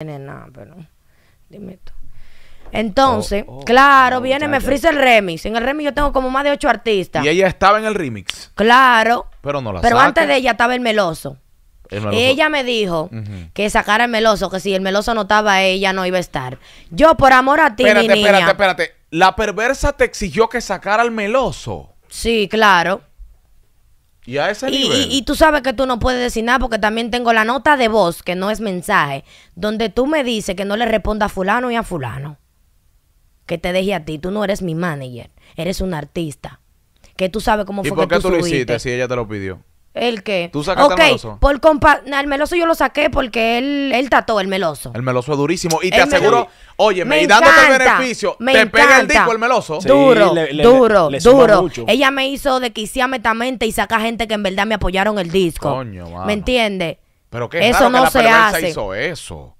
tiene nada, pero Entonces, oh, oh, claro, viene, me frisa el remix. En el remix yo tengo como más de ocho artistas. Y ella estaba en el remix. Claro. Pero no la Pero antes de ella estaba el meloso. El meloso. Ella me dijo que sacara el meloso, que si el meloso no estaba, ella no iba a estar. Yo, por amor a ti, niña, espérate, espérate. La perversa te exigió que sacara el meloso. Sí, claro. Y a tú sabes que tú no puedes decir nada porque también tengo la nota de voz, que no es mensaje, donde tú me dices que no le responda a fulano y a fulano. Que te deje a ti. Tú no eres mi manager, eres un artista. Que tú sabes cómo ¿Y fue por qué tú, lo hiciste si ella te lo pidió? ¿El qué? Tú sacaste el meloso. Por compa el meloso yo lo saqué porque él, él tató el meloso. El meloso es durísimo. Y te aseguro, oye, me y dándote el beneficio, me te pega el disco el meloso. duro, duro, duro. Ella me hizo de metamente y saca gente que en verdad me apoyaron el disco. ¿Me entiendes? Pero qué eso no que la se hizo eso.